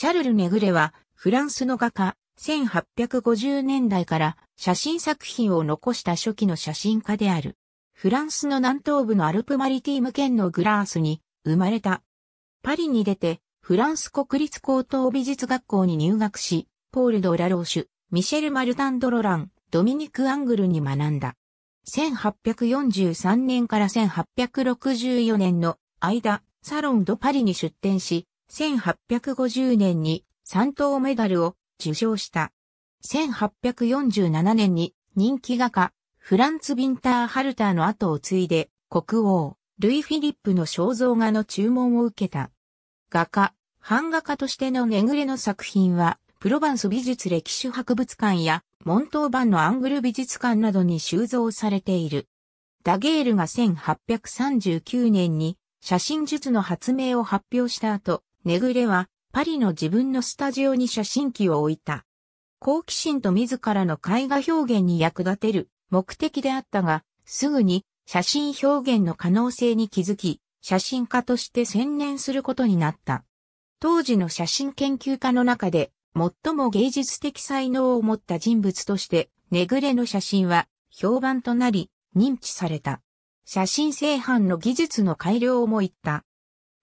シャルル・ネグレは、フランスの画家、1850年代から写真作品を残した初期の写真家である。フランスの南東部のアルプマリティム県のグラースに生まれた。パリに出て、フランス国立高等美術学校に入学し、ポール・ド・ラローシュ、ミシェル・マルタン・ドロラン、ドミニク・アングルに学んだ。1843年から1864年の間、サロン・ド・パリに出展し、1850年に3等メダルを受賞した。1847年に人気画家、フランツ・ビンター・ハルターの後を継いで、国王、ルイ・フィリップの肖像画の注文を受けた。画家、版画家としてのネグレの作品は、プロヴァンス美術歴史博物館や、モントーバンのアングル美術館などに収蔵されている。ダゲールが1839年に写真術の発明を発表した後、ネグレは、パリの自分のスタジオに写真機を置いた。好奇心と自らの絵画表現に役立てる目的であったが、すぐに写真表現の可能性に気づき、写真家として専念することになった。当時の写真研究家の中で、最も芸術的才能を持った人物として、ネグレの写真は評判となり、認知された。写真製版の技術の改良をも言った。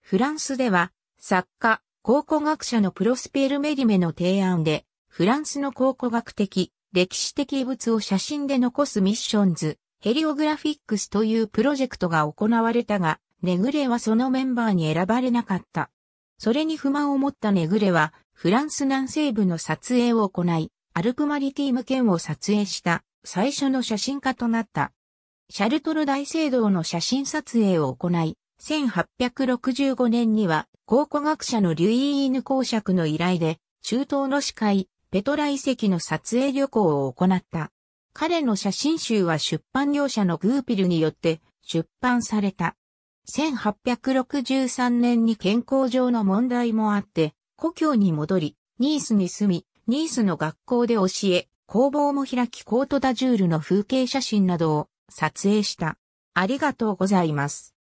フランスでは、作家、考古学者のプロスペール・メリメの提案で、フランスの考古学的、歴史的遺物を写真で残すミッションズ、ヘリオグラフィックスというプロジェクトが行われたが、ネグレはそのメンバーに選ばれなかった。それに不満を持ったネグレは、フランス南西部の撮影を行い、アルプマリティム県を撮影した最初の写真家となった。シャルトル大聖堂の写真撮影を行い、1865年には考古学者のリュイーヌ公爵の依頼で、中東の司会、ペトラ遺跡の撮影旅行を行った。彼の写真集は出版業者のグーピルによって出版された。1863年に健康上の問題もあって、故郷に戻り、ニースに住み、ニースの学校で教え、工房も開きコートダジュールの風景写真などを撮影した。ありがとうございます。